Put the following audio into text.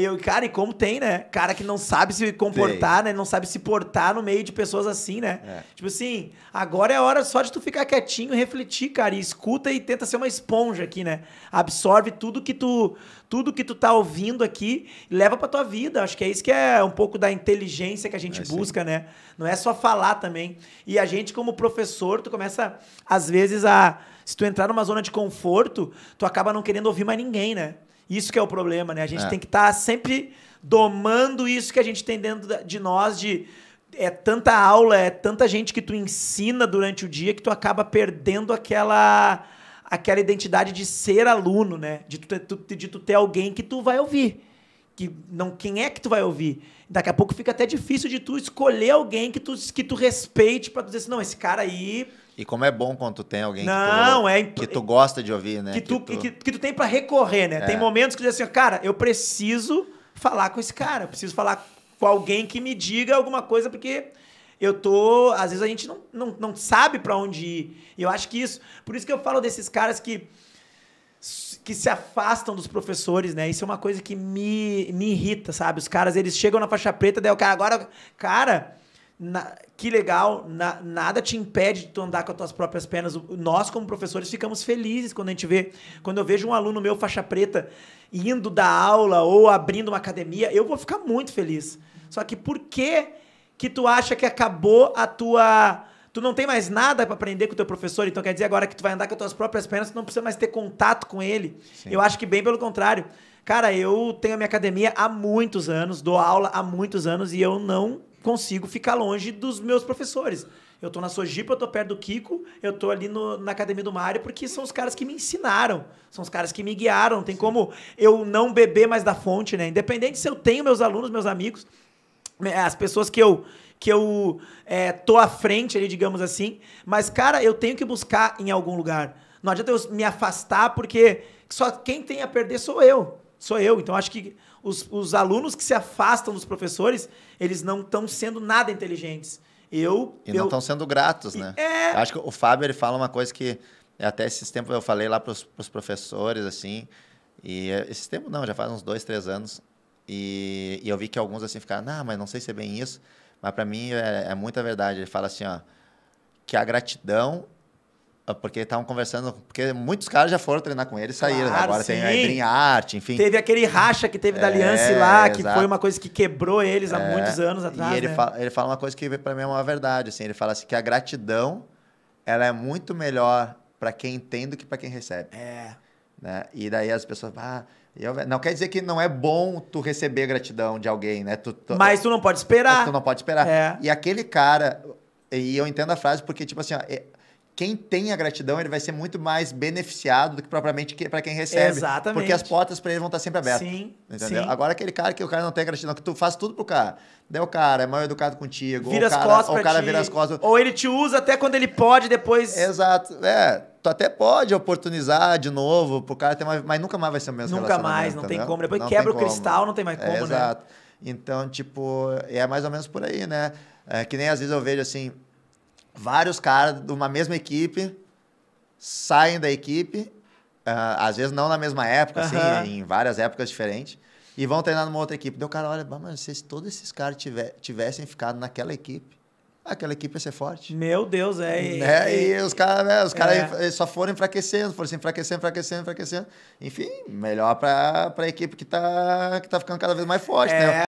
Eu, cara, e como tem, né? Cara que não sabe se comportar, né? Não sabe se portar no meio de pessoas assim, né? É. Tipo assim, agora é hora só de tu ficar quietinho, refletir, cara, e escuta e tenta ser uma esponja aqui, né? Absorve tudo que tu, tudo que tu tá ouvindo aqui e leva pra tua vida. Acho que é isso que é um pouco da inteligência que a gente é busca, né? Não é só falar também. E a gente, como professor, tu começa, às vezes, a. Se tu entrar numa zona de conforto, tu acaba não querendo ouvir mais ninguém, né? Isso que é o problema, né? A gente é. tem que estar tá sempre domando isso que a gente tem dentro de nós de é tanta aula, é tanta gente que tu ensina durante o dia que tu acaba perdendo aquela aquela identidade de ser aluno, né? De tu, ter, de tu ter alguém que tu vai ouvir. Que não, quem é que tu vai ouvir? Daqui a pouco fica até difícil de tu escolher alguém que tu, que tu respeite para dizer assim, não, esse cara aí e como é bom quando tu tem alguém não, que, tu, é imp... que tu gosta de ouvir, né? Que tu, que tu... Que, que tu tem para recorrer, né? É. Tem momentos que tu diz assim, cara, eu preciso falar com esse cara, eu preciso falar com alguém que me diga alguma coisa, porque eu tô. Às vezes a gente não, não, não sabe para onde ir. E eu acho que isso. Por isso que eu falo desses caras que. Que se afastam dos professores, né? Isso é uma coisa que me, me irrita, sabe? Os caras, eles chegam na faixa preta, daí o cara agora. Cara, na, que legal, na, nada te impede de tu andar com as tuas próprias pernas. Nós, como professores, ficamos felizes quando a gente vê. Quando eu vejo um aluno meu, faixa preta, indo da aula ou abrindo uma academia, eu vou ficar muito feliz. Só que por que que tu acha que acabou a tua... Tu não tem mais nada para aprender com o teu professor, então quer dizer agora que tu vai andar com as tuas próprias pernas, tu não precisa mais ter contato com ele. Sim. Eu acho que bem pelo contrário. Cara, eu tenho a minha academia há muitos anos, dou aula há muitos anos e eu não consigo ficar longe dos meus professores. Eu tô na Sojipa, eu tô perto do Kiko, eu tô ali no, na Academia do Mário, porque são os caras que me ensinaram, são os caras que me guiaram. Não tem Sim. como eu não beber mais da fonte, né? Independente se eu tenho meus alunos, meus amigos, né, as pessoas que eu que eu é, tô à frente ali, digamos assim. Mas, cara, eu tenho que buscar em algum lugar. Não adianta eu me afastar, porque só quem tem a perder sou eu. Sou eu. Então, acho que os, os alunos que se afastam dos professores, eles não estão sendo nada inteligentes. Eu, e não estão sendo gratos, né? É... Acho que o Fábio ele fala uma coisa que até esses tempos eu falei lá para os professores, assim, e é, esse tempo não, já faz uns dois, três anos, e, e eu vi que alguns assim ficaram, ah, mas não sei se é bem isso, mas para mim é, é muita verdade. Ele fala assim, ó, que a gratidão ah, porque estavam conversando, porque muitos caras já foram treinar com ele e saíram. Né? Claro, Agora sim. tem a Dream Art, enfim. Teve aquele racha que teve da é, Aliança é, lá, que exato. foi uma coisa que quebrou eles é, há muitos anos atrás. E ele, né? fala, ele fala uma coisa que para mim é uma verdade. Assim, ele fala assim, que a gratidão ela é muito melhor para quem tem do que para quem recebe. É. Né? E daí as pessoas, ah, eu, não quer dizer que não é bom tu receber gratidão de alguém, né? Tu, tu, Mas tu não pode esperar. Tu não pode esperar. É. E aquele cara, e eu entendo a frase porque, tipo assim, ó, quem tem a gratidão ele vai ser muito mais beneficiado do que propriamente que, para quem recebe. Exatamente. Porque as portas para ele vão estar sempre abertas. Sim. Entendeu? Sim. Agora aquele cara que o cara não tem gratidão, que tu faz tudo pro cara. Daí o cara é mal educado contigo. Vira ou as cara, costas. Ou o cara ti. vira as costas. Ou ele te usa até quando ele pode depois. Exato. É. Tu até pode oportunizar de novo pro cara ter mais, Mas nunca mais vai ser o mesmo. Nunca mais, não entendeu? tem como. Depois não quebra o como. cristal, não tem mais é, como, é, né? Exato. Então, tipo, é mais ou menos por aí, né? É, que nem às vezes eu vejo assim vários caras de uma mesma equipe saem da equipe, uh, às vezes não na mesma época, assim, em várias épocas diferentes, e vão treinar numa outra equipe. Daí o cara olha, mas se todos esses caras tiver, tivessem ficado naquela equipe, aquela equipe ia ser forte. Meu Deus, é. Né? E, e os caras né? os cara é. só foram enfraquecendo, foram se enfraquecendo, enfraquecendo, enfraquecendo. Enfim, melhor para a equipe que tá, que tá ficando cada vez mais forte, né? é. né?